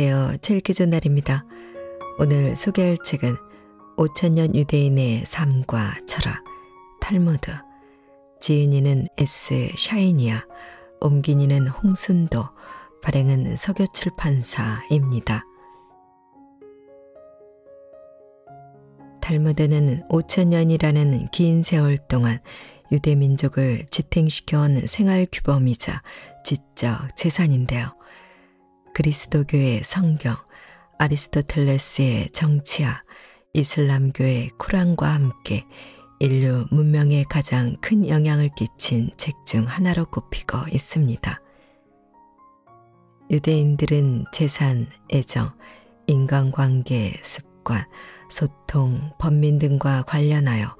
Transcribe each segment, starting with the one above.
안녕하세요. 책키존 전날입니다. 오늘 소개할 책은 5천년 유대인의 삶과 철학, 탈무드, 지은이는 S. 샤이니아, 옮기니는 홍순도, 발행은 석교출판사입니다탈무드는 5천년이라는 긴 세월 동안 유대민족을 지탱시켜온 생활 규범이자 지적 재산인데요. 그리스도교의 성경, 아리스토텔레스의 정치학, 이슬람교의 쿠란과 함께 인류 문명에 가장 큰 영향을 끼친 책 중 하나로 꼽히고 있습니다. 유대인들은 재산, 애정, 인간관계, 습관, 소통, 범민 등과 관련하여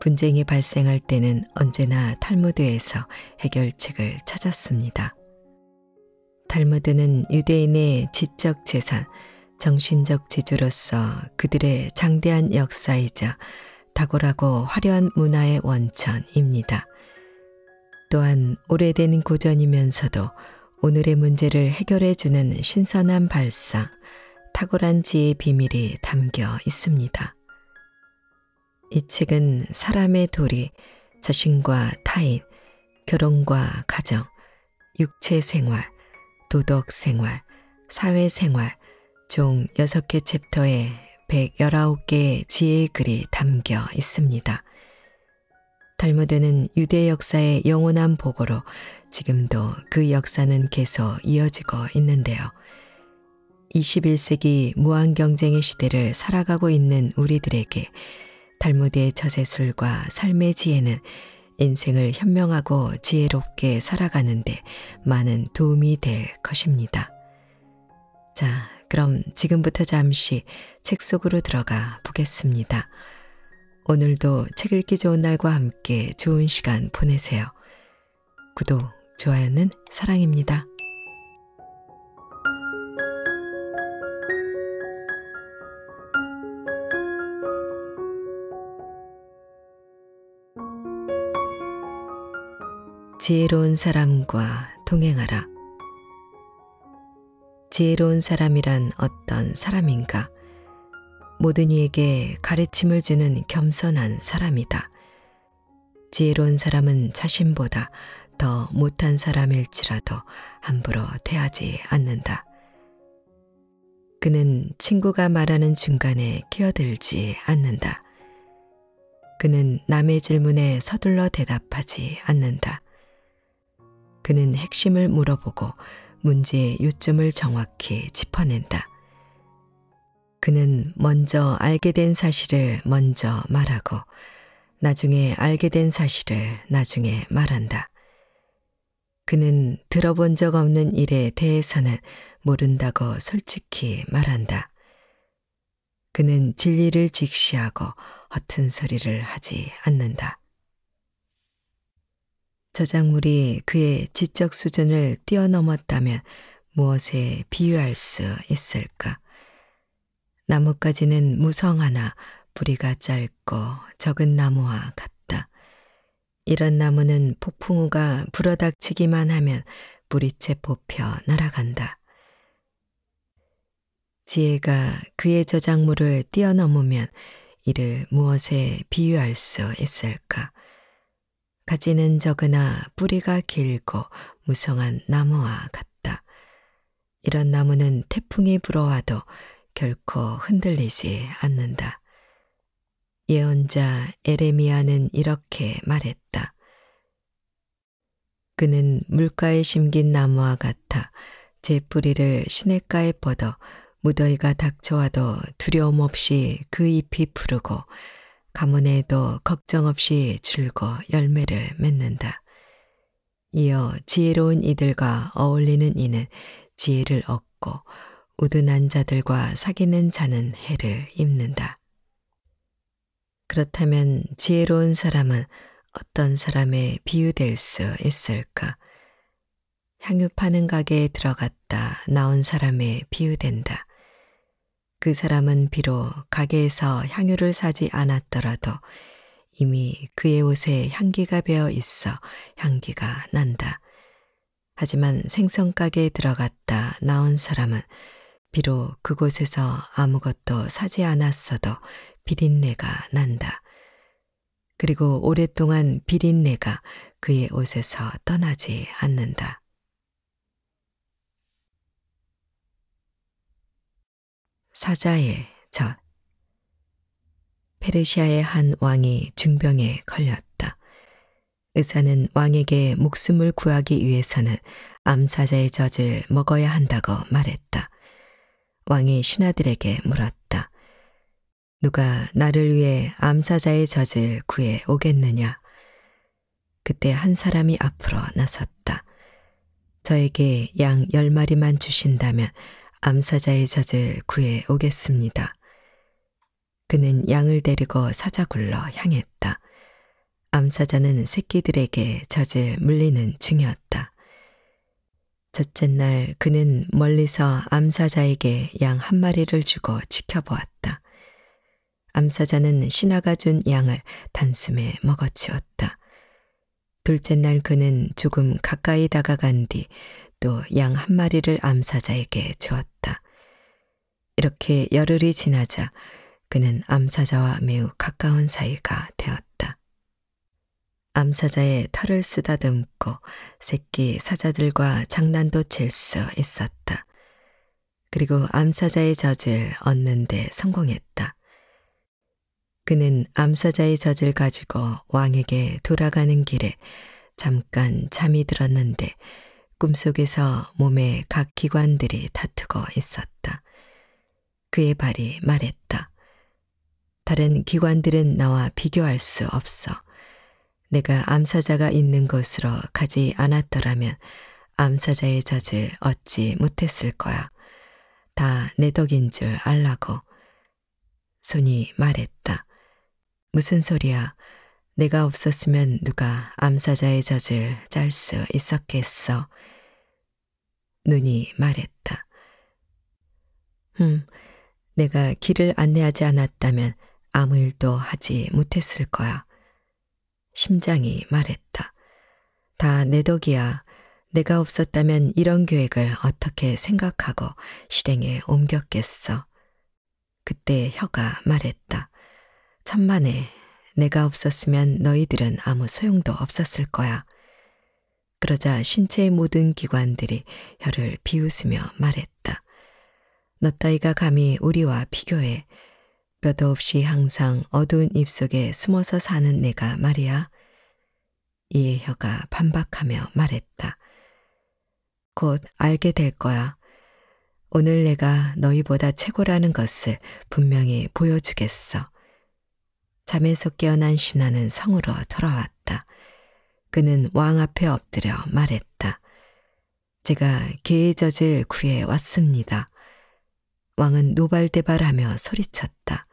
분쟁이 발생할 때는 언제나 탈무드에서 해결책을 찾았습니다. 달무드는 유대인의 지적 재산, 정신적 지주로서 그들의 장대한 역사이자 탁월하고 화려한 문화의 원천입니다. 또한 오래된 고전이면서도 오늘의 문제를 해결해 주는 신선한 발상, 탁월한 지의 비밀이 담겨 있습니다. 이 책은 사람의 도리, 자신과 타인, 결혼과 가정, 육체 생활, 도덕생활, 사회생활 총 6개 챕터에 119개의 지혜의 글이 담겨 있습니다. 달무드는 유대 역사의 영원한 보고로 지금도 그 역사는 계속 이어지고 있는데요. 21세기 무한 경쟁의 시대를 살아가고 있는 우리들에게 달무드의 저세술과 삶의 지혜는 인생을 현명하고 지혜롭게 살아가는데 많은 도움이 될 것입니다. 자, 그럼 지금부터 잠시 책 속으로 들어가 보겠습니다. 오늘도 책 읽기 좋은 날과 함께 좋은 시간 보내세요. 구독, 좋아요는 사랑입니다. 지혜로운 사람과 동행하라. 지혜로운 사람이란 어떤 사람인가? 모든 이에게 가르침을 주는 겸손한 사람이다. 지혜로운 사람은 자신보다 더 못한 사람일지라도 함부로 대하지 않는다. 그는 친구가 말하는 중간에 끼어들지 않는다. 그는 남의 질문에 서둘러 대답하지 않는다. 그는 핵심을 물어보고 문제의 요점을 정확히 짚어낸다. 그는 먼저 알게 된 사실을 먼저 말하고 나중에 알게 된 사실을 나중에 말한다. 그는 들어본 적 없는 일에 대해서는 모른다고 솔직히 말한다. 그는 진리를 직시하고 허튼 소리를 하지 않는다. 저작물이 그의 지적 수준을 뛰어넘었다면 무엇에 비유할 수 있을까? 나뭇가지는 무성하나 뿌리가 짧고 적은 나무와 같다. 이런 나무는 폭풍우가 불어닥치기만 하면 뿌리채 뽑혀 날아간다. 지혜가 그의 저작물을 뛰어넘으면 이를 무엇에 비유할 수 있을까? 가지는 적으나 뿌리가 길고 무성한 나무와 같다. 이런 나무는 태풍이 불어와도 결코 흔들리지 않는다. 예언자 에레미야는 이렇게 말했다. 그는 물가에 심긴 나무와 같아 제 뿌리를 시냇가에 뻗어 무더위가 닥쳐와도 두려움 없이 그 잎이 푸르고 가문에도 걱정 없이 줄고 열매를 맺는다. 이어 지혜로운 이들과 어울리는 이는 지혜를 얻고 우둔한 자들과 사귀는 자는 해를 입는다. 그렇다면 지혜로운 사람은 어떤 사람에 비유될 수 있을까? 향유 파는 가게에 들어갔다 나온 사람에 비유된다. 그 사람은 비록 가게에서 향유를 사지 않았더라도 이미 그의 옷에 향기가 배어 있어 향기가 난다. 하지만 생선가게에 들어갔다 나온 사람은 비록 그곳에서 아무것도 사지 않았어도 비린내가 난다. 그리고 오랫동안 비린내가 그의 옷에서 떠나지 않는다. 사자의 젖. 페르시아의 한 왕이 중병에 걸렸다. 의사는 왕에게 목숨을 구하기 위해서는 암사자의 젖을 먹어야 한다고 말했다. 왕이 신하들에게 물었다. 누가 나를 위해 암사자의 젖을 구해 오겠느냐? 그때 한 사람이 앞으로 나섰다. 저에게 양 열마리만 주신다면 암사자의 젖을 구해 오겠습니다. 그는 양을 데리고 사자굴러 향했다. 암사자는 새끼들에게 젖을 물리는 중이었다. 첫째 날 그는 멀리서 암사자에게 양 한 마리를 주고 지켜보았다. 암사자는 신하가 준 양을 단숨에 먹어치웠다. 둘째 날 그는 조금 가까이 다가간 뒤 또양한 마리를 암사자에게 주었다. 이렇게 열흘이 지나자 그는 암사자와 매우 가까운 사이가 되었다. 암사자의 털을 쓰다듬고 새끼 사자들과 장난도 칠 수 있었다. 그리고 암사자의 젖을 얻는 데 성공했다. 그는 암사자의 젖을 가지고 왕에게 돌아가는 길에 잠깐 잠이 들었는데 꿈속에서 몸의 각 기관들이 다투고 있었다. 그의 발이 말했다. 다른 기관들은 나와 비교할 수 없어. 내가 암사자가 있는 곳으로 가지 않았더라면 암사자의 젖을 얻지 못했을 거야. 다 내 덕인 줄 알라고. 손이 말했다. 무슨 소리야. 내가 없었으면 누가 암사자의 젖을 짤 수 있었겠어. 눈이 말했다. 흠, 내가 길을 안내하지 않았다면 아무 일도 하지 못했을 거야. 심장이 말했다. 다 내 덕이야. 내가 없었다면 이런 계획을 어떻게 생각하고 실행에 옮겼겠어. 그때 혀가 말했다. 천만에 내가 없었으면 너희들은 아무 소용도 없었을 거야. 그러자 신체의 모든 기관들이 혀를 비웃으며 말했다. 너 따위가 감히 우리와 비교해. 뼈도 없이 항상 어두운 입속에 숨어서 사는 내가 말이야. 이에 혀가 반박하며 말했다. 곧 알게 될 거야. 오늘 내가 너희보다 최고라는 것을 분명히 보여주겠어. 잠에서 깨어난 신하는 성으로 돌아왔다. 그는 왕 앞에 엎드려 말했다. 제가 개의 젖을 구해 왔습니다. 왕은 노발대발하며 소리쳤다.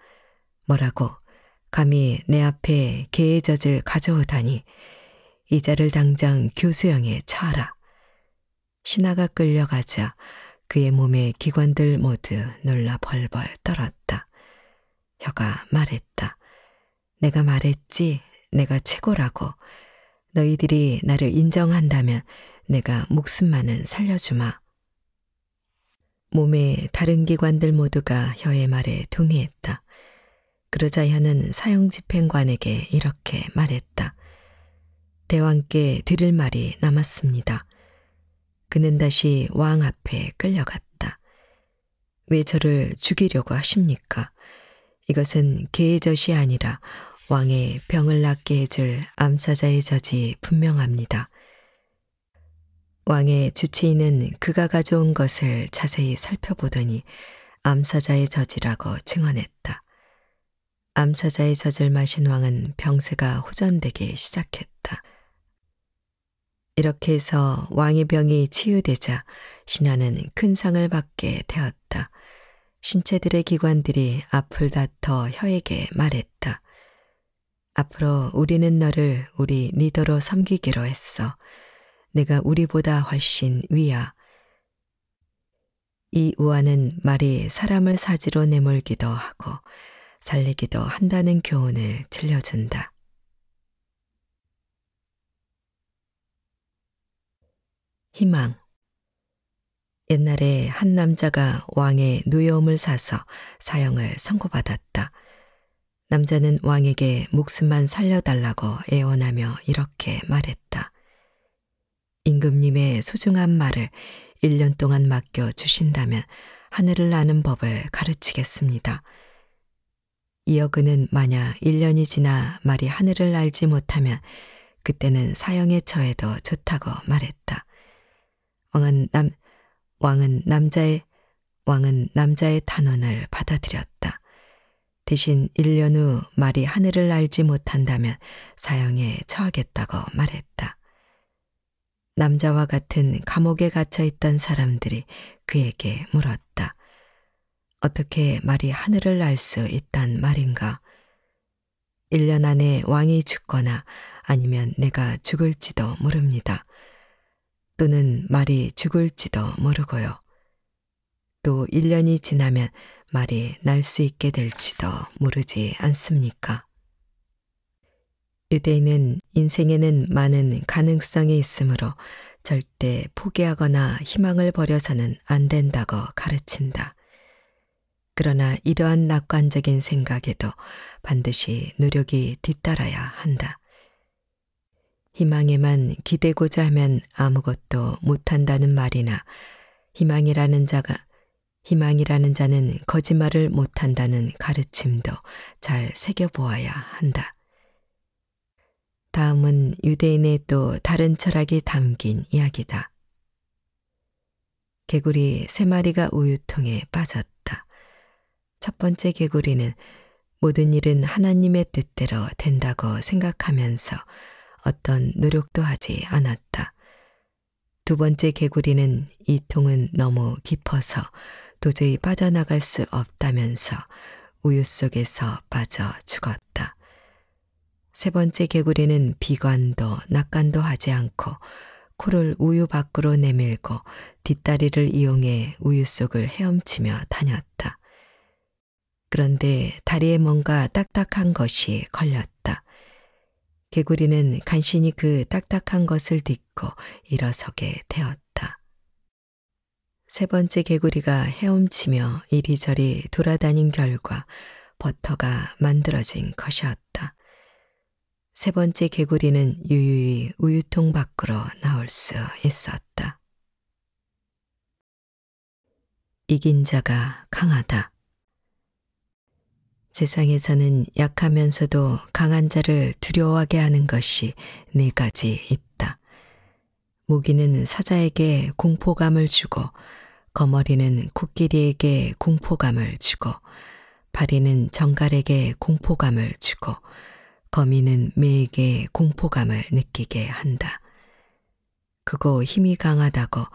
뭐라고 감히 내 앞에 개의 젖을 가져오다니 이자를 당장 교수형에 처하라. 신하가 끌려가자 그의 몸의 기관들 모두 놀라 벌벌 떨었다. 혀가 말했다. 내가 말했지, 내가 최고라고. 너희들이 나를 인정한다면 내가 목숨만은 살려주마. 몸의 다른 기관들 모두가 혀의 말에 동의했다. 그러자 혀는 사형 집행관에게 이렇게 말했다. 대왕께 드릴 말이 남았습니다. 그는 다시 왕 앞에 끌려갔다. 왜 저를 죽이려고 하십니까? 이것은 개의 젖이 아니라 왕의 병을 낫게 해줄 암사자의 저지 분명합니다. 왕의 주치의는 그가 가져온 것을 자세히 살펴보더니 암사자의 저지라고 증언했다. 암사자의 젖을 마신 왕은 병세가 호전되기 시작했다. 이렇게 해서 왕의 병이 치유되자 신하는 큰 상을 받게 되었다. 신체들의 기관들이 앞을 다퉈 혀에게 말했다. 앞으로 우리는 너를 우리 리더로 섬기기로 했어. 내가 우리보다 훨씬 위야. 이 우화는 말이 사람을 사지로 내몰기도 하고 살리기도 한다는 교훈을 들려준다. 희망 옛날에 한 남자가 왕의 누여움을 사서 사형을 선고받았다. 남자는 왕에게 목숨만 살려달라고 애원하며 이렇게 말했다. 임금님의 소중한 말을 1년 동안 맡겨 주신다면 하늘을 아는 법을 가르치겠습니다. 이어 그는 만약 1년이 지나 말이 하늘을 알지 못하면 그때는 사형에 처해도 좋다고 말했다. 왕은 남 왕은 남자의 왕은 남자의 단언을 받아들였다. 대신 1년 후 말이 하늘을 알지 못한다면 사형에 처하겠다고 말했다. 남자와 같은 감옥에 갇혀 있던 사람들이 그에게 물었다. 어떻게 말이 하늘을 알수 있단 말인가? 1년 안에 왕이 죽거나 아니면 내가 죽을지도 모릅니다. 또는 말이 죽을지도 모르고요. 또 1년이 지나면 말이 날 수 있게 될지도 모르지 않습니까? 유대인은 인생에는 많은 가능성이 있으므로 절대 포기하거나 희망을 버려서는 안 된다고 가르친다. 그러나 이러한 낙관적인 생각에도 반드시 노력이 뒤따라야 한다. 희망에만 기대고자 하면 아무것도 못한다는 말이나 희망이라는 자가 희망이라는 자는 거짓말을 못한다는 가르침도 잘 새겨보아야 한다. 다음은 유대인의 또 다른 철학이 담긴 이야기다. 개구리 세 마리가 우유통에 빠졌다. 첫 번째 개구리는 모든 일은 하나님의 뜻대로 된다고 생각하면서 어떤 노력도 하지 않았다. 두 번째 개구리는 이 통은 너무 깊어서 도저히 빠져나갈 수 없다면서 우유 속에서 빠져 죽었다. 세 번째 개구리는 비관도 낙관도 하지 않고 코를 우유 밖으로 내밀고 뒷다리를 이용해 우유 속을 헤엄치며 다녔다. 그런데 다리에 뭔가 딱딱한 것이 걸렸다. 개구리는 간신히 그 딱딱한 것을 딛고 일어서게 되었다. 세 번째 개구리가 헤엄치며 이리저리 돌아다닌 결과 버터가 만들어진 것이었다. 세 번째 개구리는 유유히 우유통 밖으로 나올 수 있었다. 이긴 자가 강하다. 세상에서는 약하면서도 강한 자를 두려워하게 하는 것이 네 가지 있다. 모기는 사자에게 공포감을 주고 거머리는 코끼리에게 공포감을 주고 파리는 정갈에게 공포감을 주고 거미는 매에게 공포감을 느끼게 한다. 그거 힘이 강하다고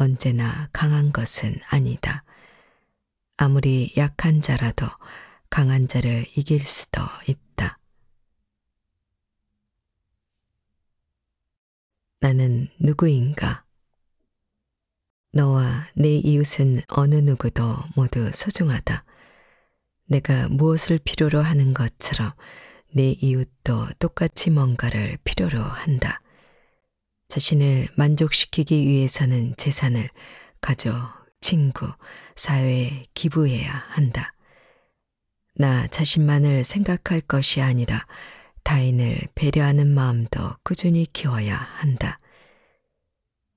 언제나 강한 것은 아니다. 아무리 약한 자라도 강한 자를 이길 수도 있다. 나는 누구인가? 너와 내 이웃은 어느 누구도 모두 소중하다. 내가 무엇을 필요로 하는 것처럼 내 이웃도 똑같이 뭔가를 필요로 한다. 자신을 만족시키기 위해서는 재산을 가족, 친구, 사회에 기부해야 한다. 나 자신만을 생각할 것이 아니라 타인을 배려하는 마음도 꾸준히 키워야 한다.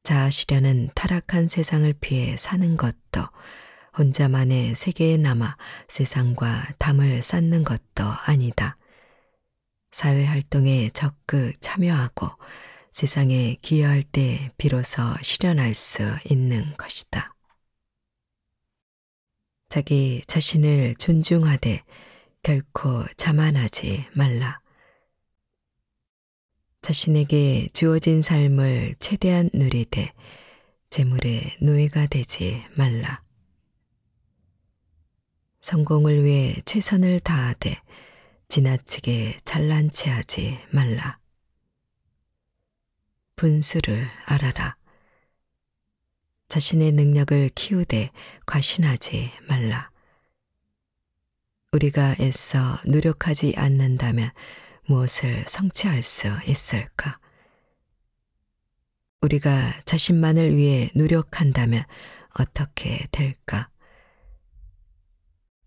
자아시려는 타락한 세상을 피해 사는 것도 혼자만의 세계에 남아 세상과 담을 쌓는 것도 아니다. 사회활동에 적극 참여하고 세상에 기여할 때 비로소 실현할 수 있는 것이다. 자기 자신을 존중하되 결코 자만하지 말라. 자신에게 주어진 삶을 최대한 누리되 재물의 노예가 되지 말라. 성공을 위해 최선을 다하되 지나치게 잘난 체하지 말라. 분수를 알아라. 자신의 능력을 키우되 과신하지 말라. 우리가 애써 노력하지 않는다면 무엇을 성취할 수 있을까? 우리가 자신만을 위해 노력한다면 어떻게 될까?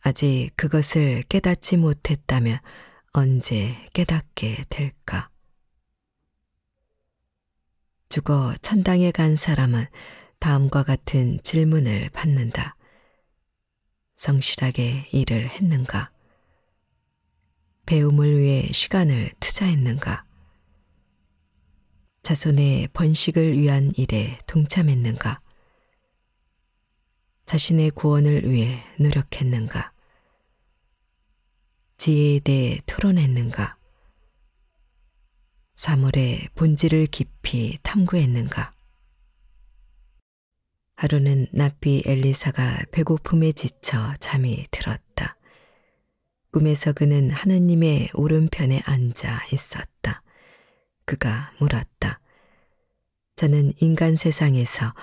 아직 그것을 깨닫지 못했다면 언제 깨닫게 될까? 죽어 천당에 간 사람은 다음과 같은 질문을 받는다. 성실하게 일을 했는가? 배움을 위해 시간을 투자했는가? 자손의 번식을 위한 일에 동참했는가? 자신의 구원을 위해 노력했는가? 지혜에 대해 토론했는가? 사물의 본질을 깊이 탐구했는가? 하루는 나비 엘리사가 배고픔에 지쳐 잠이 들었다. 꿈에서 그는 하느님의 오른편에 앉아 있었다. 그가 물었다. 저는 인간 세상에서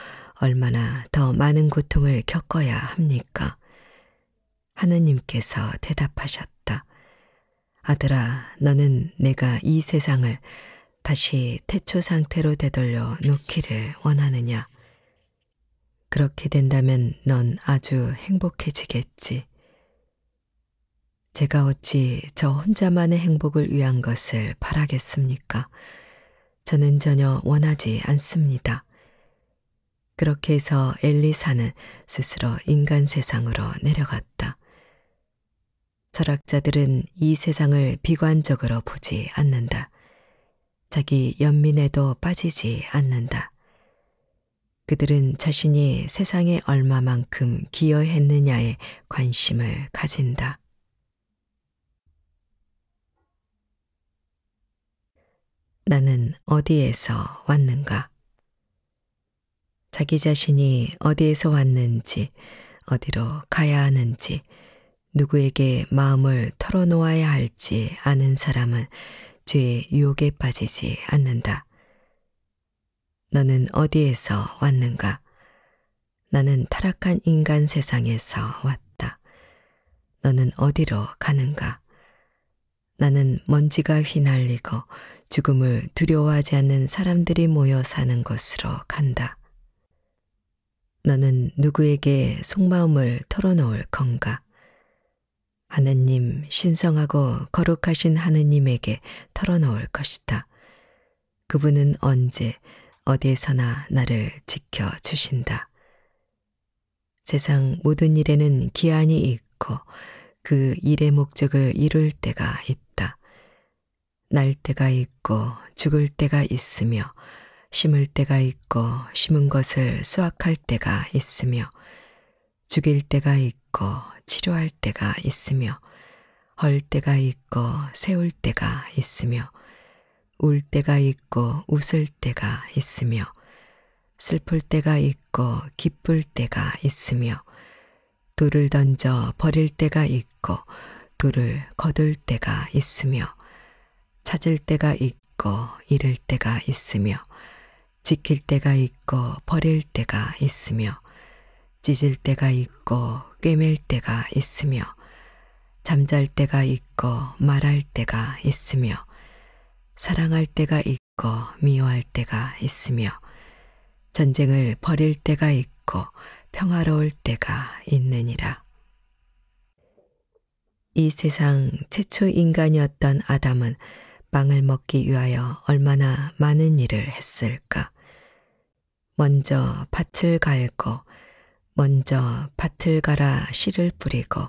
얼마나 더 많은 고통을 겪어야 합니까? 하느님께서 대답하셨다. 아들아, 너는 내가 이 세상을 다시 태초 상태로 되돌려 놓기를 원하느냐? 그렇게 된다면 넌 아주 행복해지겠지. 제가 어찌 저 혼자만의 행복을 위한 것을 바라겠습니까? 저는 전혀 원하지 않습니다. 그렇게 해서 엘리사는 스스로 인간 세상으로 내려갔다. 철학자들은 이 세상을 비관적으로 보지 않는다. 자기 연민에도 빠지지 않는다. 그들은 자신이 세상에 얼마만큼 기여했느냐에 관심을 가진다. 나는 어디에서 왔는가? 자기 자신이 어디에서 왔는지, 어디로 가야 하는지, 누구에게 마음을 털어놓아야 할지 아는 사람은 죄의 유혹에 빠지지 않는다. 너는 어디에서 왔는가? 나는 타락한 인간 세상에서 왔다. 너는 어디로 가는가? 나는 먼지가 휘날리고 죽음을 두려워하지 않는 사람들이 모여 사는 곳으로 간다. 너는 누구에게 속마음을 털어놓을 건가? 하느님, 신성하고 거룩하신 하느님에게 털어놓을 것이다. 그분은 언제 어디에서나 나를 지켜주신다. 세상 모든 일에는 기한이 있고 그 일의 목적을 이룰 때가 있다. 날 때가 있고 죽을 때가 있으며 심을 때가 있고 심은 것을 수확할 때가 있으며 죽일 때가 있고 치료할 때가 있으며 헐 때가 있고 세울 때가 있으며 울 때가 있고 웃을 때가 있으며 슬플 때가 있고 기쁠 때가 있으며 돌을 던져 버릴 때가 있고 돌을 거둘 때가 있으며 찾을 때가 있고 잃을 때가 있으며 지킬 때가 있고 버릴 때가 있으며 찢을 때가 있고 꿰맬 때가 있으며 잠잘 때가 있고 말할 때가 있으며 사랑할 때가 있고 미워할 때가 있으며 전쟁을 버릴 때가 있고 평화로울 때가 있느니라. 이 세상 최초 인간이었던 아담은 빵을 먹기 위하여 얼마나 많은 일을 했을까. 먼저 밭을 갈고, 먼저 밭을 갈아 씨를 뿌리고,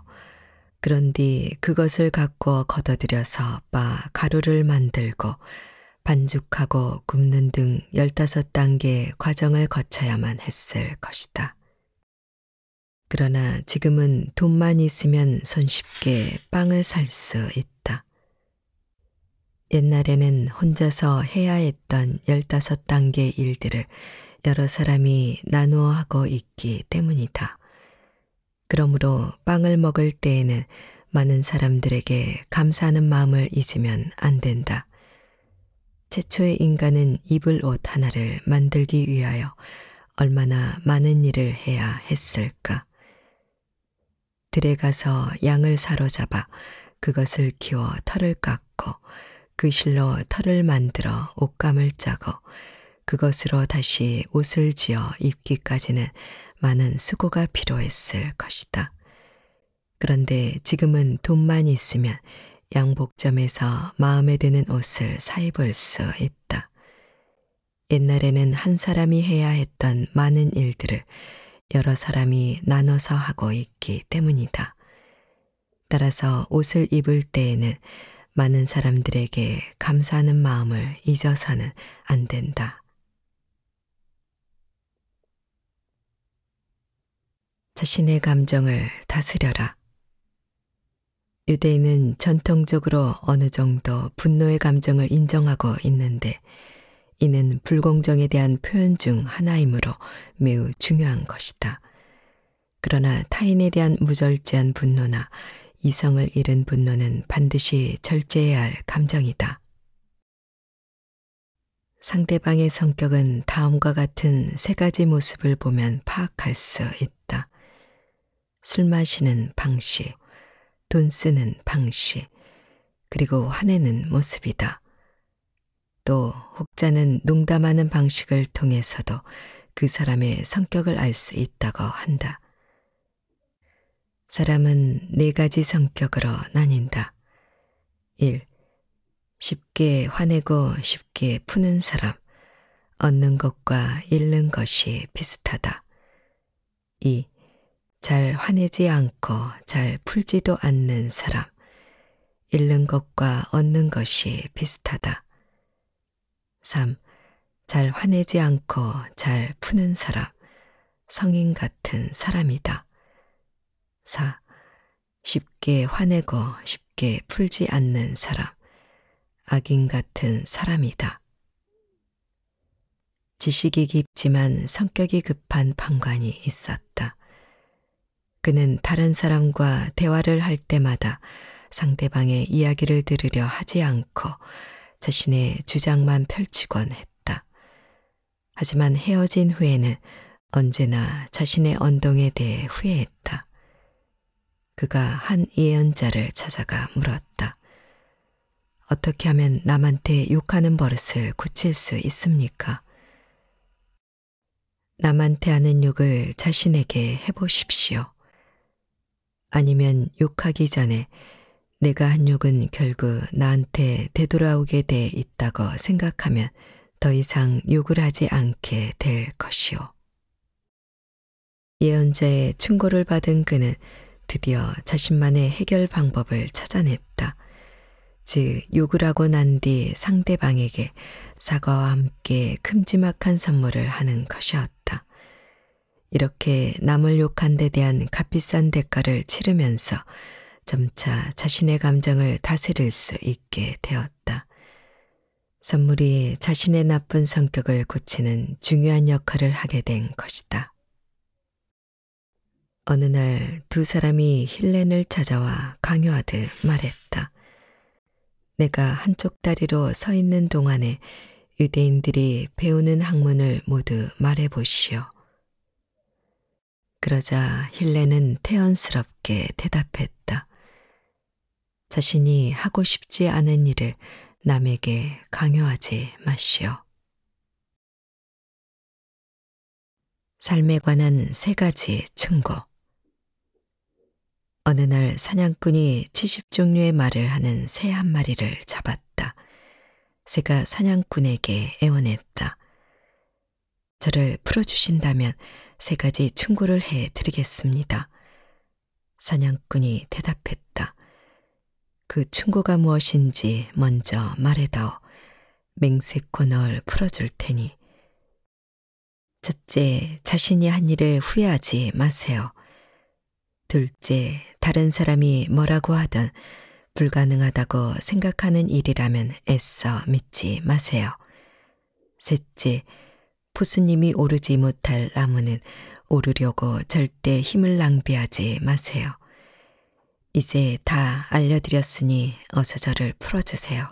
그런 뒤 그것을 갖고 걷어들여서 바 가루를 만들고, 반죽하고 굽는 등 15단계의 과정을 거쳐야만 했을 것이다. 그러나 지금은 돈만 있으면 손쉽게 빵을 살 수 있다. 옛날에는 혼자서 해야 했던 15단계 일들을 여러 사람이 나누어 하고 있기 때문이다. 그러므로 빵을 먹을 때에는 많은 사람들에게 감사하는 마음을 잊으면 안 된다. 최초의 인간은 입을 옷 하나를 만들기 위하여 얼마나 많은 일을 해야 했을까. 들에 가서 양을 사로잡아 그것을 키워 털을 깎고 그실로 털을 만들어 옷감을 짜고 그것으로 다시 옷을 지어 입기까지는 많은 수고가 필요했을 것이다. 그런데 지금은 돈만 있으면 양복점에서 마음에 드는 옷을 사입을 수 있다. 옛날에는 한 사람이 해야 했던 많은 일들을 여러 사람이 나눠서 하고 있기 때문이다. 따라서 옷을 입을 때에는 많은 사람들에게 감사하는 마음을 잊어서는 안 된다. 자신의 감정을 다스려라. 유대인은 전통적으로 어느 정도 분노의 감정을 인정하고 있는데, 이는 불공정에 대한 표현 중 하나이므로 매우 중요한 것이다. 그러나 타인에 대한 무절제한 분노나 이성을 잃은 분노는 반드시 절제해야 할 감정이다. 상대방의 성격은 다음과 같은 세 가지 모습을 보면 파악할 수 있다. 술 마시는 방식, 돈 쓰는 방식, 그리고 화내는 모습이다. 또 혹자는 농담하는 방식을 통해서도 그 사람의 성격을 알 수 있다고 한다. 사람은 네 가지 성격으로 나뉜다. 1. 쉽게 화내고 쉽게 푸는 사람. 얻는 것과 잃는 것이 비슷하다. 2. 잘 화내지 않고 잘 풀지도 않는 사람. 잃는 것과 얻는 것이 비슷하다. 3. 잘 화내지 않고 잘 푸는 사람. 성인 같은 사람이다. 4. 쉽게 화내고 쉽게 풀지 않는 사람. 악인 같은 사람이다. 지식이 깊지만 성격이 급한 방관이 있었다. 그는 다른 사람과 대화를 할 때마다 상대방의 이야기를 들으려 하지 않고 자신의 주장만 펼치곤 했다. 하지만 헤어진 후에는 언제나 자신의 언동에 대해 후회했다. 그가 한 예언자를 찾아가 물었다. 어떻게 하면 남한테 욕하는 버릇을 고칠 수 있습니까? 남한테 하는 욕을 자신에게 해보십시오. 아니면 욕하기 전에 내가 한 욕은 결국 나한테 되돌아오게 돼 있다고 생각하면 더 이상 욕을 하지 않게 될 것이오. 예언자의 충고를 받은 그는 드디어 자신만의 해결 방법을 찾아냈다. 즉, 욕을 하고 난 뒤 상대방에게 사과와 함께 큼지막한 선물을 하는 것이었다. 이렇게 남을 욕한 데 대한 값비싼 대가를 치르면서 점차 자신의 감정을 다스릴 수 있게 되었다. 선물이 자신의 나쁜 성격을 고치는 중요한 역할을 하게 된 것이다. 어느 날 두 사람이 힐렌을 찾아와 강요하듯 말했다. 내가 한쪽 다리로 서 있는 동안에 유대인들이 배우는 학문을 모두 말해보시오. 그러자 힐레는 태연스럽게 대답했다. 자신이 하고 싶지 않은 일을 남에게 강요하지 마시오. 삶에 관한 세 가지 충고. 어느 날 사냥꾼이 70종류의 말을 하는 새 한 마리를 잡았다. 새가 사냥꾼에게 애원했다. 저를 풀어주신다면 세 가지 충고를 해 드리겠습니다. 사냥꾼이 대답했다. 그 충고가 무엇인지 먼저 말해다오. 맹세코 널 풀어줄 테니. 첫째, 자신이 한 일을 후회하지 마세요. 둘째, 다른 사람이 뭐라고 하든 불가능하다고 생각하는 일이라면 애써 믿지 마세요. 셋째, 부수님이 오르지 못할 나무는 오르려고 절대 힘을 낭비하지 마세요. 이제 다 알려드렸으니 어서 저를 풀어주세요.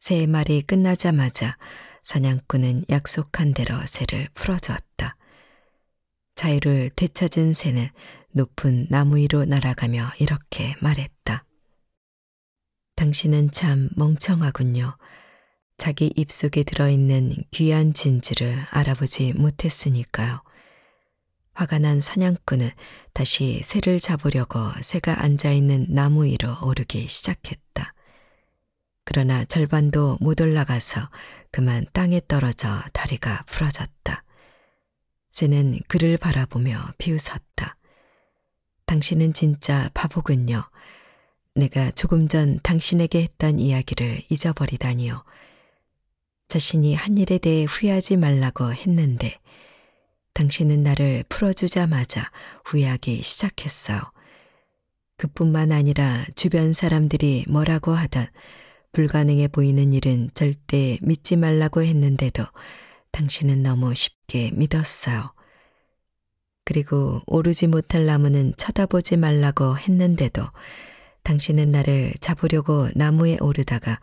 새 말이 끝나자마자 사냥꾼은 약속한 대로 새를 풀어주었다. 자유를 되찾은 새는 높은 나무 위로 날아가며 이렇게 말했다. 당신은 참 멍청하군요. 자기 입속에 들어있는 귀한 진주를 알아보지 못했으니까요. 화가 난 사냥꾼은 다시 새를 잡으려고 새가 앉아있는 나무 위로 오르기 시작했다. 그러나 절반도 못 올라가서 그만 땅에 떨어져 다리가 부러졌다. 새는 그를 바라보며 비웃었다. 당신은 진짜 바보군요. 내가 조금 전 당신에게 했던 이야기를 잊어버리다니요. 자신이 한 일에 대해 후회하지 말라고 했는데, 당신은 나를 풀어주자마자 후회하기 시작했어요. 그뿐만 아니라 주변 사람들이 뭐라고 하던 불가능해 보이는 일은 절대 믿지 말라고 했는데도 당신은 너무 쉽게 믿었어요. 그리고 오르지 못할 나무는 쳐다보지 말라고 했는데도 당신은 나를 잡으려고 나무에 오르다가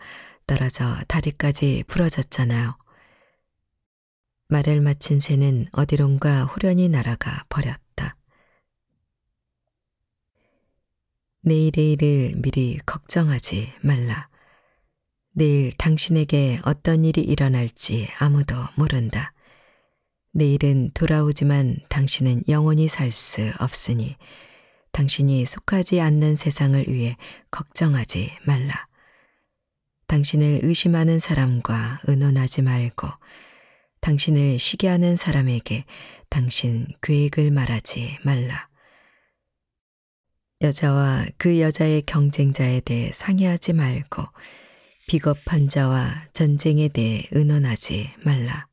떨어져 다리까지 부러졌잖아요. 말을 마친 새는 어디론가 호련히 날아가 버렸다. 내일의 일을 미리 걱정하지 말라. 내일 당신에게 어떤 일이 일어날지 아무도 모른다. 내일은 돌아오지만 당신은 영원히 살 수 없으니 당신이 속하지 않는 세상을 위해 걱정하지 말라. 당신을 의심하는 사람과 의논하지 말고 당신을 시기하는 사람에게 당신 계획을 말하지 말라. 여자와 그 여자의 경쟁자에 대해 상의하지 말고 비겁한 자와 전쟁에 대해 의논하지 말라.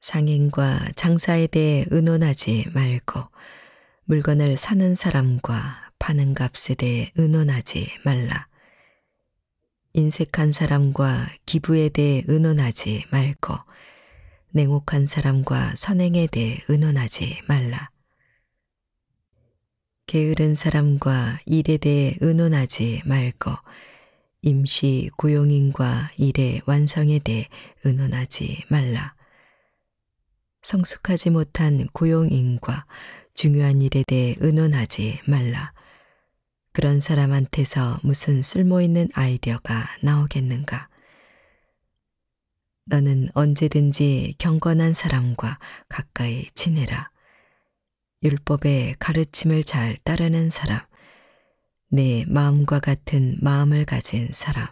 상인과 장사에 대해 의논하지 말고 물건을 사는 사람과 파는 값에 대해 의논하지 말라. 인색한 사람과 기부에 대해 의논하지 말고 냉혹한 사람과 선행에 대해 의논하지 말라. 게으른 사람과 일에 대해 의논하지 말고 임시 고용인과 일의 완성에 대해 의논하지 말라. 성숙하지 못한 고용인과 중요한 일에 대해 의논하지 말라. 그런 사람한테서 무슨 쓸모있는 아이디어가 나오겠는가. 너는 언제든지 경건한 사람과 가까이 지내라. 율법의 가르침을 잘 따르는 사람, 내 마음과 같은 마음을 가진 사람,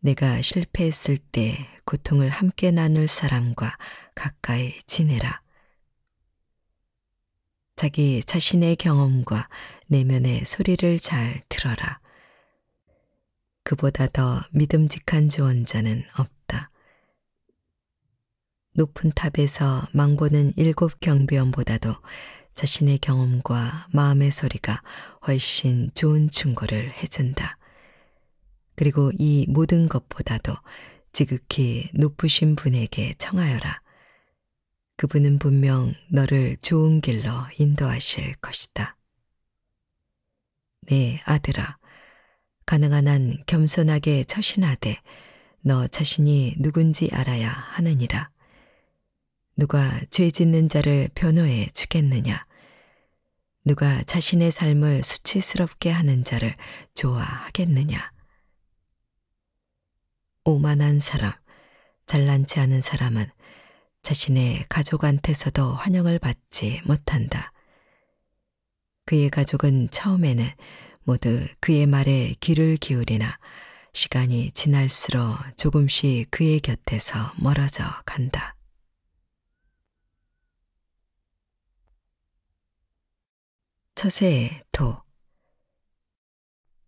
내가 실패했을 때 고통을 함께 나눌 사람과 가까이 지내라. 자기 자신의 경험과 내면의 소리를 잘 들어라. 그보다 더 믿음직한 조언자는 없다. 높은 탑에서 망보는 일곱 경비원보다도 자신의 경험과 마음의 소리가 훨씬 좋은 충고를 해준다. 그리고 이 모든 것보다도 지극히 높으신 분에게 청하여라. 그분은 분명 너를 좋은 길로 인도하실 것이다. 네, 아들아, 가능한 한 겸손하게 처신하되 너 자신이 누군지 알아야 하느니라. 누가 죄 짓는 자를 변호해 주겠느냐? 누가 자신의 삶을 수치스럽게 하는 자를 좋아하겠느냐? 오만한 사람, 잘난 체 하는 사람은 자신의 가족한테서도 환영을 받지 못한다. 그의 가족은 처음에는 모두 그의 말에 귀를 기울이나 시간이 지날수록 조금씩 그의 곁에서 멀어져 간다. 처세의 도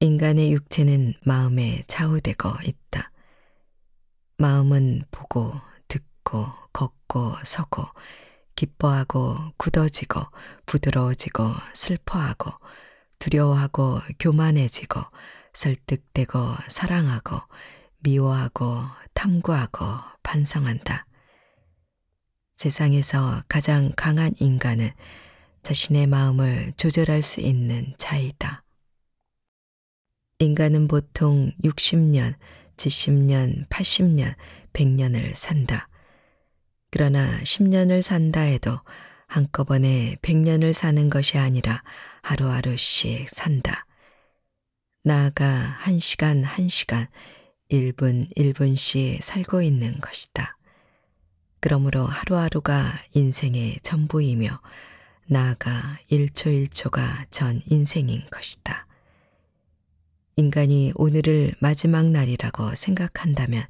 인간의 육체는 마음에 좌우되고 있다. 마음은 보고, 듣고, 걷고 서고 기뻐하고 굳어지고 부드러워지고 슬퍼하고 두려워하고 교만해지고 설득되고 사랑하고 미워하고 탐구하고 반성한다. 세상에서 가장 강한 인간은 자신의 마음을 조절할 수 있는 자이다. 인간은 보통 60년, 70년, 80년, 100년을 산다. 그러나 10년을 산다 해도 한꺼번에 100년을 사는 것이 아니라 하루하루씩 산다. 나아가 1시간 1시간, 1분 1분씩 살고 있는 것이다. 그러므로 하루하루가 인생의 전부이며 나아가 1초 1초가 전 인생인 것이다. 인간이 오늘을 마지막 날이라고 생각한다면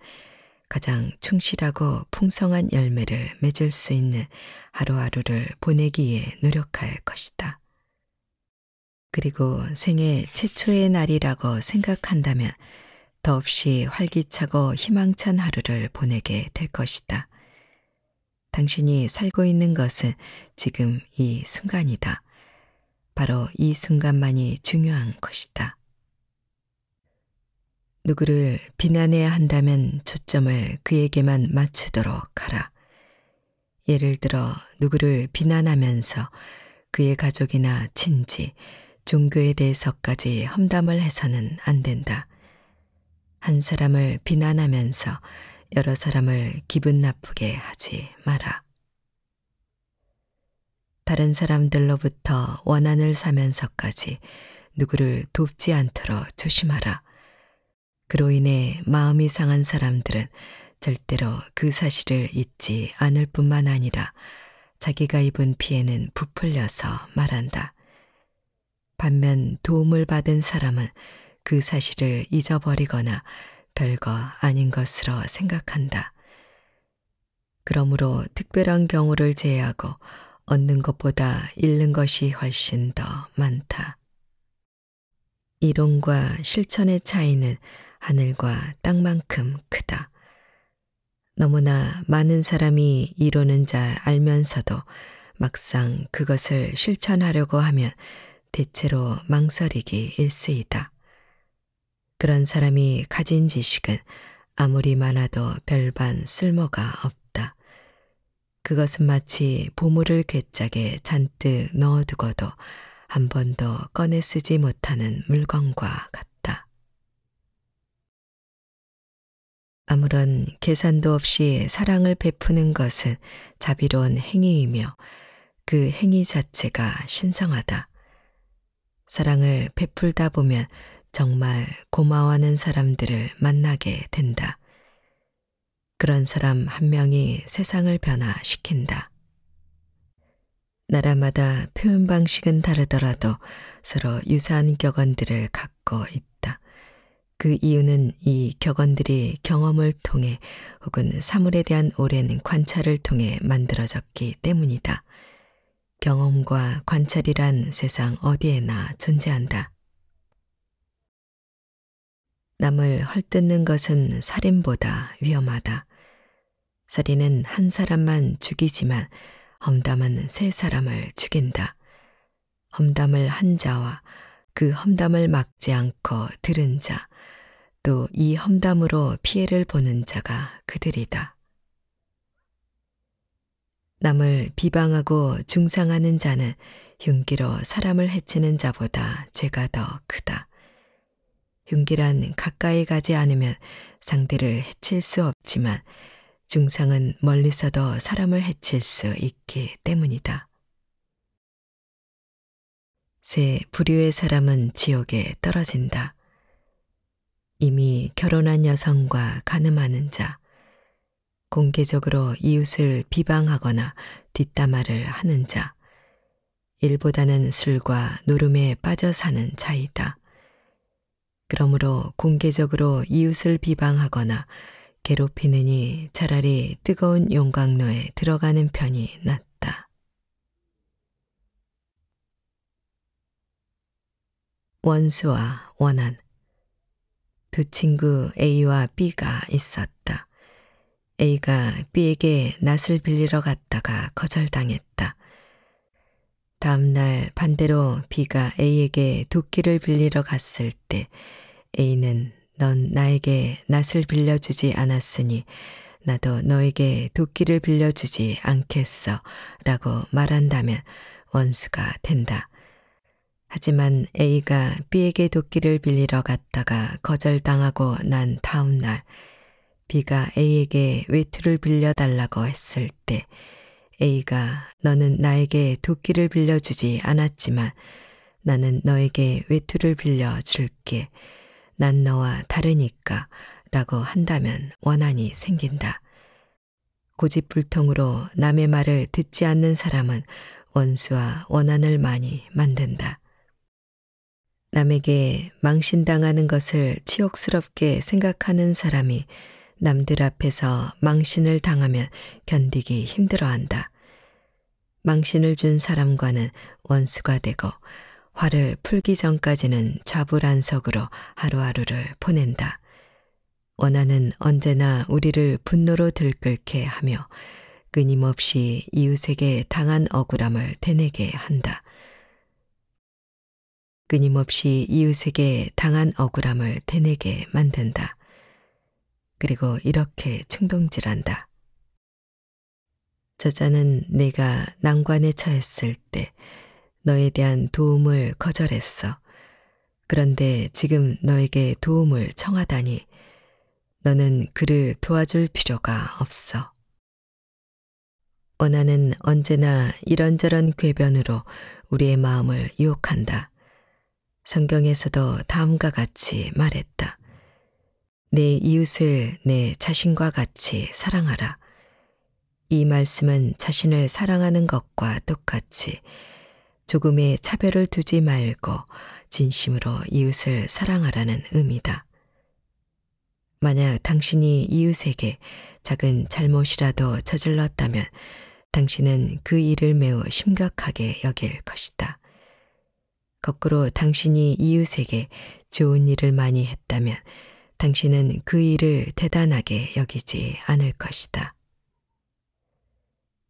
가장 충실하고 풍성한 열매를 맺을 수 있는 하루하루를 보내기에 노력할 것이다. 그리고 생애 최초의 날이라고 생각한다면 더없이 활기차고 희망찬 하루를 보내게 될 것이다. 당신이 살고 있는 것은 지금 이 순간이다. 바로 이 순간만이 중요한 것이다. 누구를 비난해야 한다면 초점을 그에게만 맞추도록 하라. 예를 들어 누구를 비난하면서 그의 가족이나 친지, 종교에 대해서까지 험담을 해서는 안 된다. 한 사람을 비난하면서 여러 사람을 기분 나쁘게 하지 마라. 다른 사람들로부터 원한을 사면서까지 누구를 돕지 않도록 조심하라. 그로 인해 마음이 상한 사람들은 절대로 그 사실을 잊지 않을 뿐만 아니라 자기가 입은 피해는 부풀려서 말한다. 반면 도움을 받은 사람은 그 사실을 잊어버리거나 별거 아닌 것으로 생각한다. 그러므로 특별한 경우를 제외하고 얻는 것보다 잃는 것이 훨씬 더 많다. 이론과 실천의 차이는 하늘과 땅만큼 크다. 너무나 많은 사람이 이론은 잘 알면서도 막상 그것을 실천하려고 하면 대체로 망설이기 일쑤이다. 그런 사람이 가진 지식은 아무리 많아도 별반 쓸모가 없다. 그것은 마치 보물을 괴짝에 잔뜩 넣어두고도 한 번도 꺼내 쓰지 못하는 물건과 같다. 아무런 계산도 없이 사랑을 베푸는 것은 자비로운 행위이며 그 행위 자체가 신성하다. 사랑을 베풀다 보면 정말 고마워하는 사람들을 만나게 된다. 그런 사람 한 명이 세상을 변화시킨다. 나라마다 표현 방식은 다르더라도 서로 유사한 격언들을 갖고 있다. 그 이유는 이 격언들이 경험을 통해 혹은 사물에 대한 오랜 관찰을 통해 만들어졌기 때문이다. 경험과 관찰이란 세상 어디에나 존재한다. 남을 헐뜯는 것은 살인보다 위험하다. 살인은 한 사람만 죽이지만 험담은 세 사람을 죽인다. 험담을 한 자와 그 험담을 막지 않고 들은 자, 또이 험담으로 피해를 보는 자가 그들이다. 남을 비방하고 중상하는 자는 흉기로 사람을 해치는 자보다 죄가 더 크다. 흉기란 가까이 가지 않으면 상대를 해칠 수 없지만 중상은 멀리서도 사람을 해칠 수 있기 때문이다. 새 부류의 사람은 지옥에 떨어진다. 이미 결혼한 여성과 가늠하는 자, 공개적으로 이웃을 비방하거나 뒷담화를 하는 자, 일보다는 술과 노름에 빠져 사는 자이다. 그러므로 공개적으로 이웃을 비방하거나 괴롭히느니 차라리 뜨거운 용광로에 들어가는 편이 낫다. 원수와 원한 두 친구 A와 B가 있었다. A가 B에게 낫을 빌리러 갔다가 거절당했다. 다음날 반대로 B가 A에게 도끼를 빌리러 갔을 때 A는 넌 나에게 낫을 빌려주지 않았으니 나도 너에게 도끼를 빌려주지 않겠어 라고 말한다면 원수가 된다. 하지만 A가 B에게 도끼를 빌리러 갔다가 거절당하고 난 다음 날 B가 A에게 외투를 빌려달라고 했을 때 A가 너는 나에게 도끼를 빌려주지 않았지만 나는 너에게 외투를 빌려줄게. 난 너와 다르니까 라고 한다면 원한이 생긴다. 고집불통으로 남의 말을 듣지 않는 사람은 원수와 원한을 많이 만든다. 남에게 망신당하는 것을 치욕스럽게 생각하는 사람이 남들 앞에서 망신을 당하면 견디기 힘들어한다. 망신을 준 사람과는 원수가 되고 화를 풀기 전까지는 좌불안석으로 하루하루를 보낸다. 원한은 언제나 우리를 분노로 들끓게 하며 끊임없이 이웃에게 당한 억울함을 되뇌게 한다. 끊임없이 이웃에게 당한 억울함을 되뇌게 만든다. 그리고 이렇게 충동질한다. 저자는 내가 난관에 처했을 때 너에 대한 도움을 거절했어. 그런데 지금 너에게 도움을 청하다니 너는 그를 도와줄 필요가 없어. 원하는 언제나 이런저런 궤변으로 우리의 마음을 유혹한다. 성경에서도 다음과 같이 말했다. 내 이웃을 내 자신과 같이 사랑하라. 이 말씀은 자신을 사랑하는 것과 똑같이 조금의 차별을 두지 말고 진심으로 이웃을 사랑하라는 의미다. 만약 당신이 이웃에게 작은 잘못이라도 저질렀다면 당신은 그 일을 매우 심각하게 여길 것이다. 거꾸로 당신이 이웃에게 좋은 일을 많이 했다면 당신은 그 일을 대단하게 여기지 않을 것이다.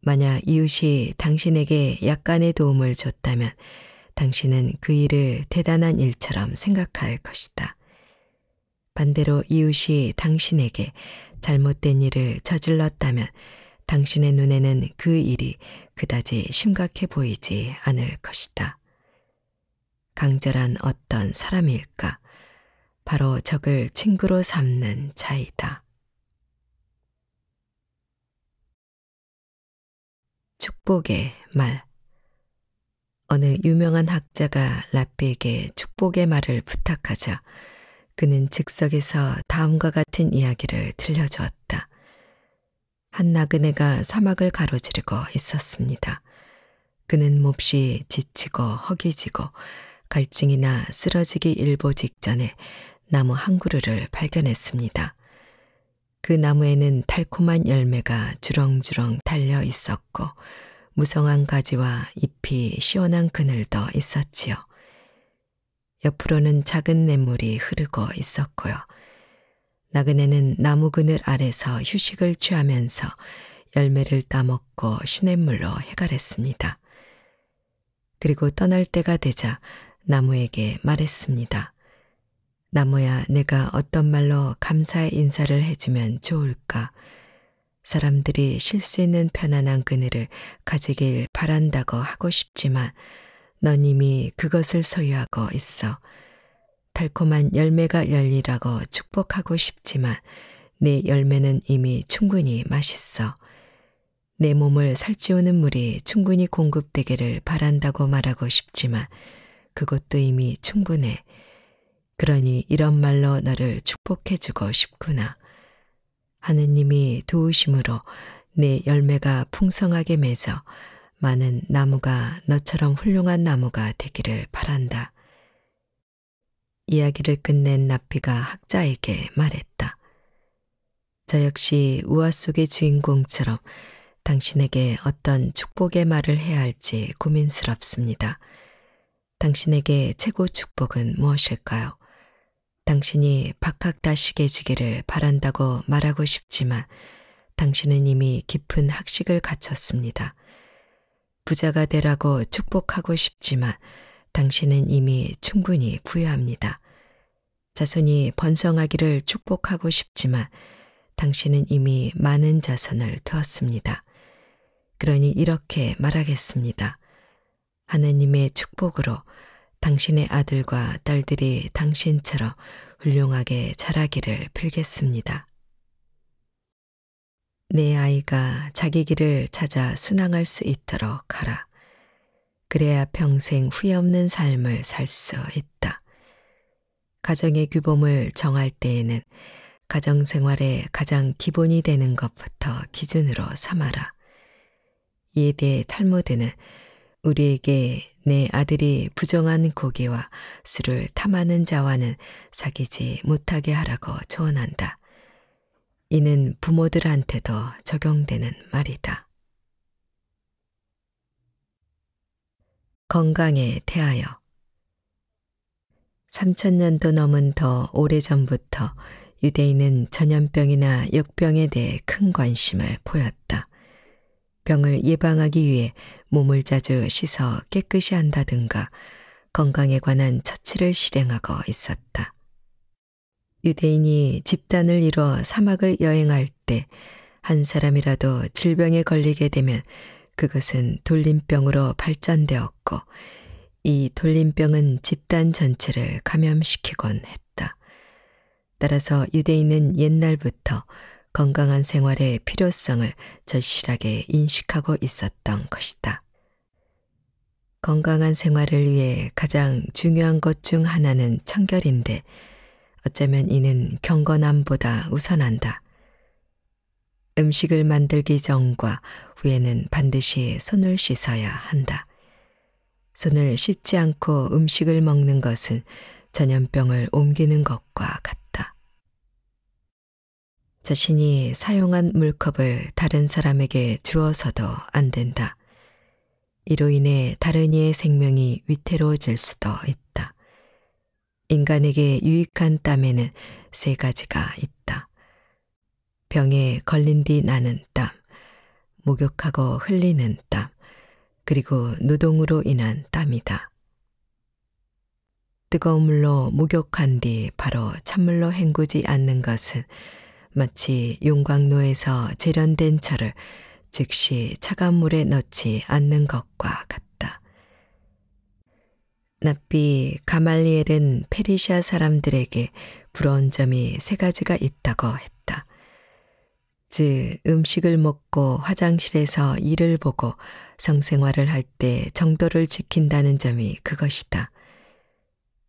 만약 이웃이 당신에게 약간의 도움을 줬다면 당신은 그 일을 대단한 일처럼 생각할 것이다. 반대로 이웃이 당신에게 잘못된 일을 저질렀다면 당신의 눈에는 그 일이 그다지 심각해 보이지 않을 것이다. 강절한 어떤 사람일까? 바로 적을 친구로 삼는 자이다. 축복의 말 어느 유명한 학자가 라삐에게 축복의 말을 부탁하자 그는 즉석에서 다음과 같은 이야기를 들려주었다. 한 나그네가 사막을 가로지르고 있었습니다. 그는 몹시 지치고 허기지고 갈증이나 쓰러지기 일보 직전에 나무 한 그루를 발견했습니다. 그 나무에는 달콤한 열매가 주렁주렁 달려 있었고 무성한 가지와 잎이 시원한 그늘도 있었지요. 옆으로는 작은 냇물이 흐르고 있었고요. 나그네는 나무 그늘 아래서 휴식을 취하면서 열매를 따먹고 시냇물로 해갈했습니다. 그리고 떠날 때가 되자 나무에게 말했습니다. 나무야, 내가 어떤 말로 감사의 인사를 해주면 좋을까? 사람들이 쉴 수 있는 편안한 그늘을 가지길 바란다고 하고 싶지만 넌 이미 그것을 소유하고 있어. 달콤한 열매가 열리라고 축복하고 싶지만 내 열매는 이미 충분히 맛있어. 내 몸을 살찌우는 물이 충분히 공급되기를 바란다고 말하고 싶지만 그것도 이미 충분해. 그러니 이런 말로 너를 축복해주고 싶구나. 하느님이 도우심으로 내 열매가 풍성하게 맺어 많은 나무가 너처럼 훌륭한 나무가 되기를 바란다. 이야기를 끝낸 나비가 학자에게 말했다. 저 역시 우화 속의 주인공처럼 당신에게 어떤 축복의 말을 해야 할지 고민스럽습니다. 당신에게 최고 축복은 무엇일까요? 당신이 박학다식해지기를 바란다고 말하고 싶지만 당신은 이미 깊은 학식을 갖췄습니다. 부자가 되라고 축복하고 싶지만 당신은 이미 충분히 부여합니다 자손이 번성하기를 축복하고 싶지만 당신은 이미 많은 자선을 두었습니다. 그러니 이렇게 말하겠습니다. 하느님의 축복으로 당신의 아들과 딸들이 당신처럼 훌륭하게 자라기를 빌겠습니다. 내 아이가 자기 길을 찾아 순항할 수 있도록 하라. 그래야 평생 후회 없는 삶을 살 수 있다. 가정의 규범을 정할 때에는 가정 생활의 가장 기본이 되는 것부터 기준으로 삼아라. 이에 대해 탈모드는 우리에게 내 아들이 부정한 고기와 술을 탐하는 자와는 사귀지 못하게 하라고 조언한다. 이는 부모들한테도 적용되는 말이다. 건강에 대하여 3천년도 넘은 더 오래전부터 유대인은 전염병이나 역병에 대해 큰 관심을 보였다. 병을 예방하기 위해 몸을 자주 씻어 깨끗이 한다든가 건강에 관한 처치를 실행하고 있었다. 유대인이 집단을 이뤄 사막을 여행할 때 한 사람이라도 질병에 걸리게 되면 그것은 돌림병으로 발전되었고 이 돌림병은 집단 전체를 감염시키곤 했다. 따라서 유대인은 옛날부터 건강한 생활의 필요성을 절실하게 인식하고 있었던 것이다. 건강한 생활을 위해 가장 중요한 것 중 하나는 청결인데 어쩌면 이는 경건함보다 우선한다. 음식을 만들기 전과 후에는 반드시 손을 씻어야 한다. 손을 씻지 않고 음식을 먹는 것은 전염병을 옮기는 것과 같다. 자신이 사용한 물컵을 다른 사람에게 주어서도 안 된다. 이로 인해 다른 이의 생명이 위태로워질 수도 있다. 인간에게 유익한 땀에는 세 가지가 있다. 병에 걸린 뒤 나는 땀, 목욕하고 흘리는 땀, 그리고 노동으로 인한 땀이다. 뜨거운 물로 목욕한 뒤 바로 찬물로 헹구지 않는 것은 마치 용광로에서 재련된 철을 즉시 차가운 물에 넣지 않는 것과 같다. 납비 가말리엘은 페리시아 사람들에게 부러운 점이 세 가지가 있다고 했다. 즉, 음식을 먹고 화장실에서 일을 보고 성생활을 할 때 정도를 지킨다는 점이 그것이다.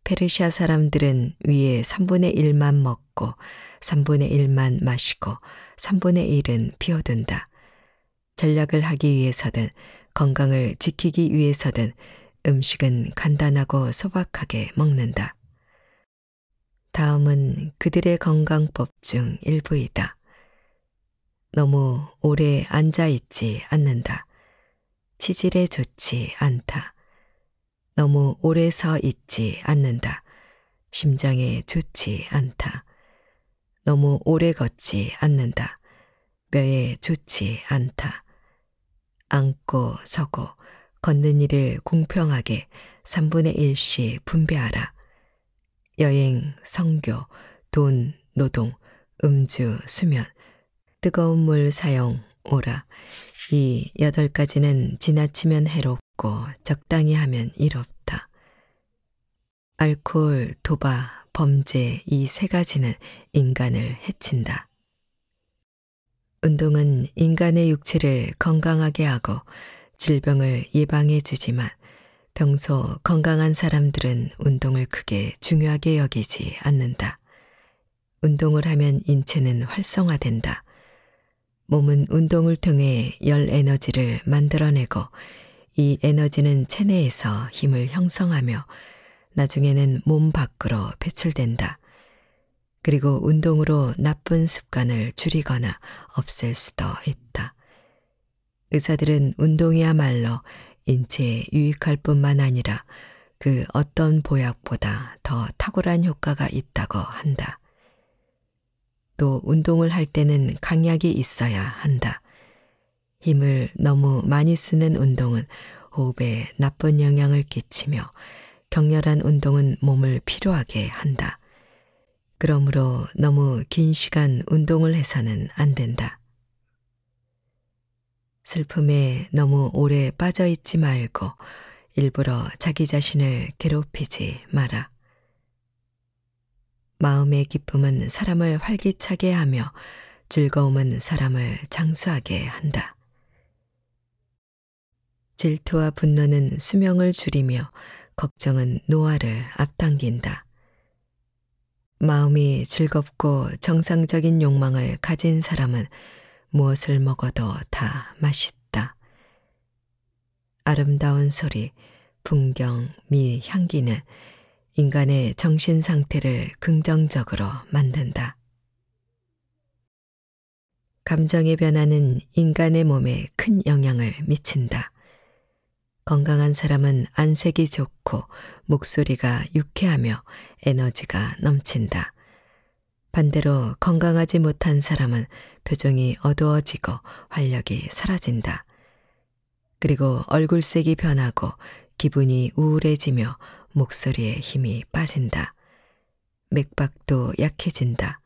페르시아 사람들은 위에 3분의 1만 먹고 3분의 1만 마시고 3분의 1은 비워둔다. 전략을 하기 위해서든 건강을 지키기 위해서든 음식은 간단하고 소박하게 먹는다. 다음은 그들의 건강법 중 일부이다. 너무 오래 앉아있지 않는다. 치질에 좋지 않다. 너무 오래 서 있지 않는다. 심장에 좋지 않다. 너무 오래 걷지 않는다. 뼈에 좋지 않다. 앉고 서고 걷는 일을 공평하게 3분의 1씩 분배하라. 여행, 성교, 돈, 노동, 음주, 수면, 뜨거운 물 사용, 오라. 이 여덟 가지는 지나치면 해롭, 없고 적당히 하면 일 없다. 알코올, 도박, 범죄 이 세 가지는 인간을 해친다. 운동은 인간의 육체를 건강하게 하고 질병을 예방해 주지만 평소 건강한 사람들은 운동을 크게 중요하게 여기지 않는다. 운동을 하면 인체는 활성화된다. 몸은 운동을 통해 열 에너지를 만들어내고 이 에너지는 체내에서 힘을 형성하며 나중에는 몸 밖으로 배출된다. 그리고 운동으로 나쁜 습관을 줄이거나 없앨 수도 있다. 의사들은 운동이야말로 인체에 유익할 뿐만 아니라 그 어떤 보약보다 더 탁월한 효과가 있다고 한다. 또 운동을 할 때는 강약이 있어야 한다. 힘을 너무 많이 쓰는 운동은 호흡에 나쁜 영향을 끼치며 격렬한 운동은 몸을 피로하게 한다. 그러므로 너무 긴 시간 운동을 해서는 안 된다. 슬픔에 너무 오래 빠져 있지 말고 일부러 자기 자신을 괴롭히지 마라. 마음의 기쁨은 사람을 활기차게 하며 즐거움은 사람을 장수하게 한다. 질투와 분노는 수명을 줄이며 걱정은 노화를 앞당긴다. 마음이 즐겁고 정상적인 욕망을 가진 사람은 무엇을 먹어도 다 맛있다. 아름다운 소리, 풍경, 미, 향기는 인간의 정신 상태를 긍정적으로 만든다. 감정의 변화는 인간의 몸에 큰 영향을 미친다. 건강한 사람은 안색이 좋고 목소리가 유쾌하며 에너지가 넘친다. 반대로 건강하지 못한 사람은 표정이 어두워지고 활력이 사라진다. 그리고 얼굴색이 변하고 기분이 우울해지며 목소리에 힘이 빠진다. 맥박도 약해진다.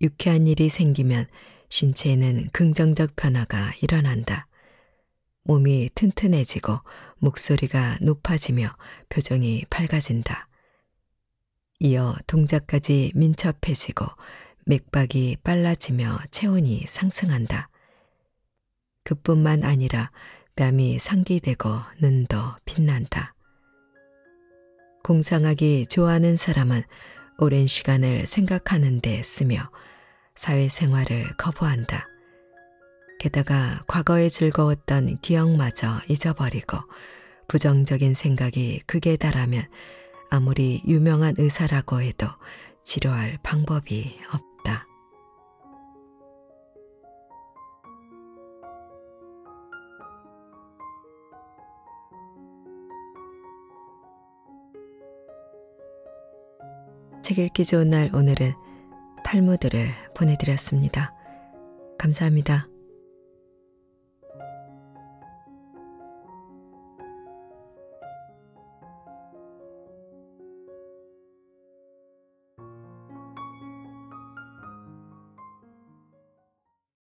유쾌한 일이 생기면 신체에는 긍정적 변화가 일어난다. 몸이 튼튼해지고 목소리가 높아지며 표정이 밝아진다. 이어 동작까지 민첩해지고 맥박이 빨라지며 체온이 상승한다. 그뿐만 아니라 뺨이 상기되고 눈도 빛난다. 공상하기 좋아하는 사람은 오랜 시간을 생각하는 데 쓰며 사회생활을 거부한다. 게다가 과거에 즐거웠던 기억마저 잊어버리고 부정적인 생각이 극에 달하면 아무리 유명한 의사라고 해도 치료할 방법이 없다. 책 읽기 좋은 날 오늘은 탈무드를 보내드렸습니다. 감사합니다.